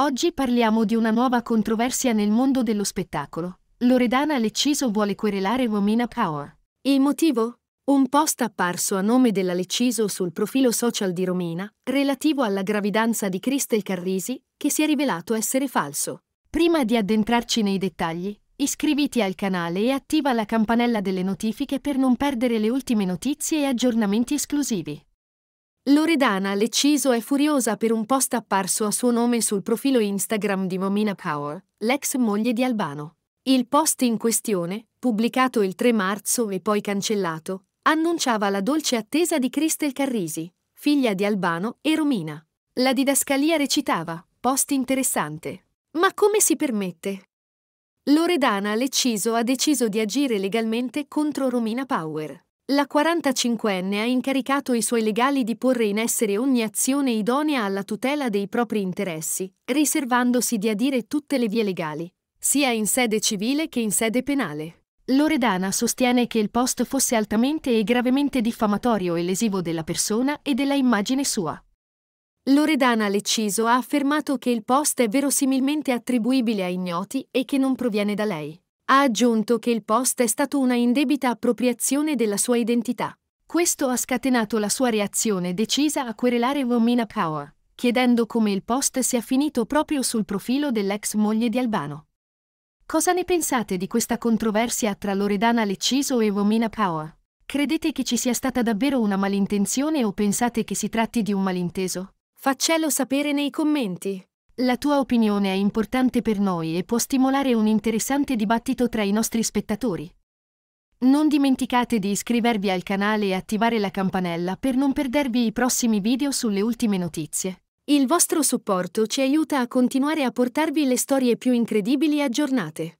Oggi parliamo di una nuova controversia nel mondo dello spettacolo. Loredana Lecciso vuole querelare Romina Power. Il motivo? Un post apparso a nome della Lecciso sul profilo social di Romina, relativo alla gravidanza di Cristel Carrisi, che si è rivelato essere falso. Prima di addentrarci nei dettagli, iscriviti al canale e attiva la campanella delle notifiche per non perdere le ultime notizie e aggiornamenti esclusivi. Loredana Lecciso è furiosa per un post apparso a suo nome sul profilo Instagram di Momina Power, l'ex moglie di Albano. Il post in questione, pubblicato il 3 marzo e poi cancellato, annunciava la dolce attesa di Cristel Carrisi, figlia di Albano e Romina. La didascalia recitava, post interessante. Ma come si permette? Loredana Lecciso ha deciso di agire legalmente contro Romina Power. La 45enne ha incaricato i suoi legali di porre in essere ogni azione idonea alla tutela dei propri interessi, riservandosi di adire tutte le vie legali, sia in sede civile che in sede penale. Loredana sostiene che il post fosse altamente e gravemente diffamatorio e lesivo della persona e della immagine sua. Loredana Lecciso ha affermato che il post è verosimilmente attribuibile a ignoti e che non proviene da lei ha aggiunto che il post è stato una indebita appropriazione della sua identità. Questo ha scatenato la sua reazione decisa a querelare Romina Power, chiedendo come il post sia finito proprio sul profilo dell'ex moglie di Albano. Cosa ne pensate di questa controversia tra Loredana Lecciso e Romina Power? Credete che ci sia stata davvero una malintenzione o pensate che si tratti di un malinteso? Faccelo sapere nei commenti. La tua opinione è importante per noi e può stimolare un interessante dibattito tra i nostri spettatori. Non dimenticate di iscrivervi al canale e attivare la campanella per non perdervi i prossimi video sulle ultime notizie. Il vostro supporto ci aiuta a continuare a portarvi le storie più incredibili e aggiornate.